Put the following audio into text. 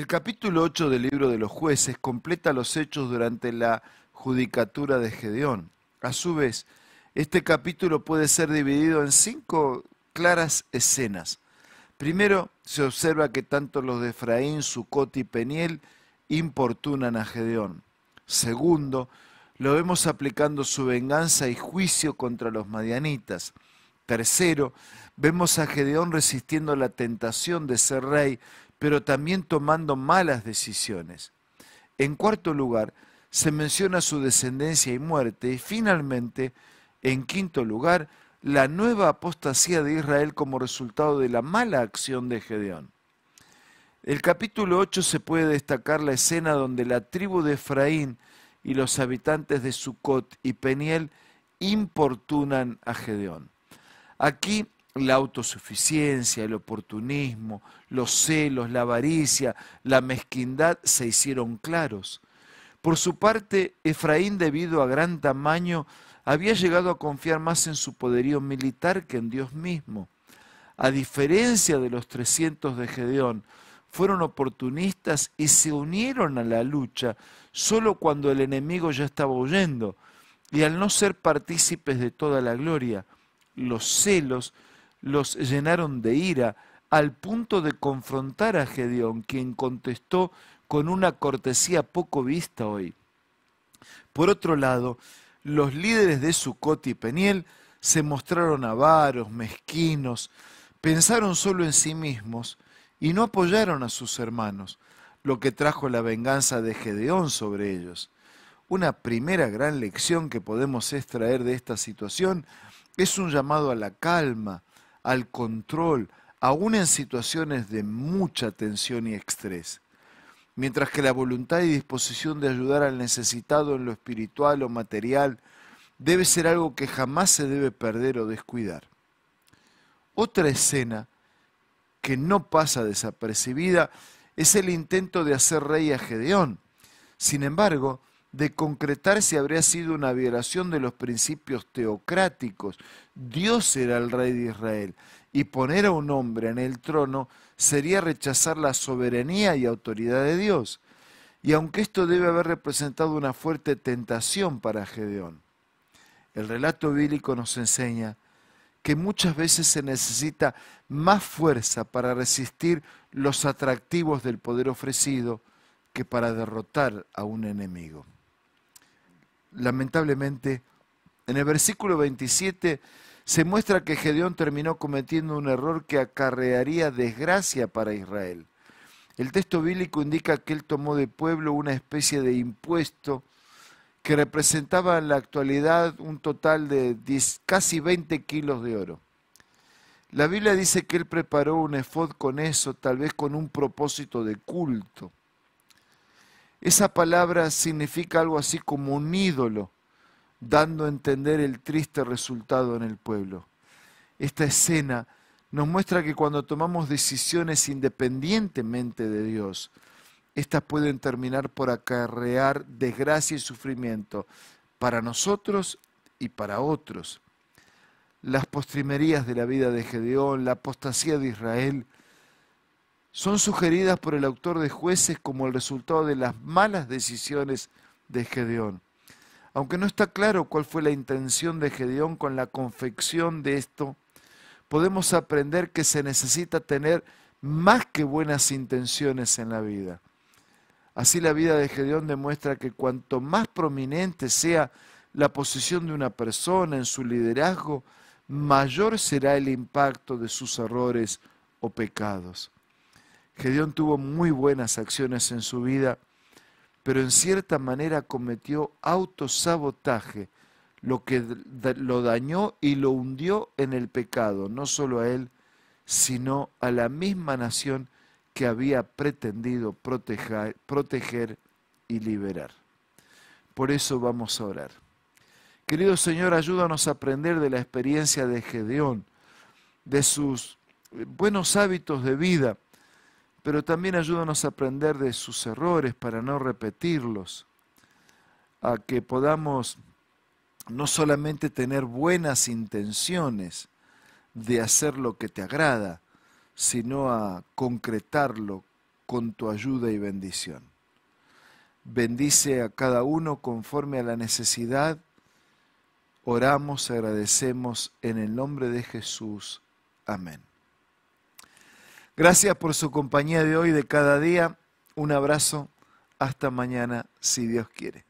El capítulo 8 del libro de los jueces completa los hechos durante la judicatura de Gedeón. A su vez, este capítulo puede ser dividido en cinco claras escenas. Primero, se observa que tanto los de Efraín, Sucot y Peniel importunan a Gedeón. Segundo, lo vemos aplicando su venganza y juicio contra los madianitas. Tercero, vemos a Gedeón resistiendo la tentación de ser rey pero también tomando malas decisiones. En cuarto lugar, se menciona su descendencia y muerte. Y finalmente, en quinto lugar, la nueva apostasía de Israel como resultado de la mala acción de Gedeón. El capítulo 8 se puede destacar la escena donde la tribu de Efraín y los habitantes de Sucot y Peniel importunan a Gedeón. Aquí la autosuficiencia, el oportunismo, los celos, la avaricia, la mezquindad se hicieron claros. Por su parte, Efraín, debido a gran tamaño, había llegado a confiar más en su poderío militar que en Dios mismo. A diferencia de los 300 de Gedeón, fueron oportunistas y se unieron a la lucha solo cuando el enemigo ya estaba huyendo, y al no ser partícipes de toda la gloria, los celos los llenaron de ira, al punto de confrontar a Gedeón, quien contestó con una cortesía poco vista hoy. Por otro lado, los líderes de Sucot y Peniel se mostraron avaros, mezquinos, pensaron solo en sí mismos y no apoyaron a sus hermanos, lo que trajo la venganza de Gedeón sobre ellos. Una primera gran lección que podemos extraer de esta situación es un llamado a la calma, al control, aún en situaciones de mucha tensión y estrés. Mientras que la voluntad y disposición de ayudar al necesitado en lo espiritual o material debe ser algo que jamás se debe perder o descuidar. Otra escena que no pasa desapercibida es el intento de hacer rey a Gedeón. Sin embargo, de concretarse habría sido una violación de los principios teocráticos. Dios era el rey de Israel y poner a un hombre en el trono sería rechazar la soberanía y autoridad de Dios. Y aunque esto debe haber representado una fuerte tentación para Gedeón, el relato bíblico nos enseña que muchas veces se necesita más fuerza para resistir los atractivos del poder ofrecido que para derrotar a un enemigo lamentablemente, en el versículo 27 se muestra que Gedeón terminó cometiendo un error que acarrearía desgracia para Israel. El texto bíblico indica que él tomó de pueblo una especie de impuesto que representaba en la actualidad un total de casi 20 kilos de oro. La Biblia dice que él preparó un efod con eso, tal vez con un propósito de culto. Esa palabra significa algo así como un ídolo, dando a entender el triste resultado en el pueblo. Esta escena nos muestra que cuando tomamos decisiones independientemente de Dios, estas pueden terminar por acarrear desgracia y sufrimiento para nosotros y para otros. Las postrimerías de la vida de Gedeón, la apostasía de Israel, son sugeridas por el autor de jueces como el resultado de las malas decisiones de Gedeón. Aunque no está claro cuál fue la intención de Gedeón con la confección de esto, podemos aprender que se necesita tener más que buenas intenciones en la vida. Así la vida de Gedeón demuestra que cuanto más prominente sea la posición de una persona en su liderazgo, mayor será el impacto de sus errores o pecados. Gedeón tuvo muy buenas acciones en su vida, pero en cierta manera cometió autosabotaje, lo que lo dañó y lo hundió en el pecado, no solo a él, sino a la misma nación que había pretendido proteger, proteger y liberar. Por eso vamos a orar. Querido Señor, ayúdanos a aprender de la experiencia de Gedeón, de sus buenos hábitos de vida, pero también ayúdanos a aprender de sus errores para no repetirlos, a que podamos no solamente tener buenas intenciones de hacer lo que te agrada, sino a concretarlo con tu ayuda y bendición. Bendice a cada uno conforme a la necesidad. Oramos, agradecemos en el nombre de Jesús. Amén. Gracias por su compañía de hoy, de cada día. Un abrazo. Hasta mañana, si Dios quiere.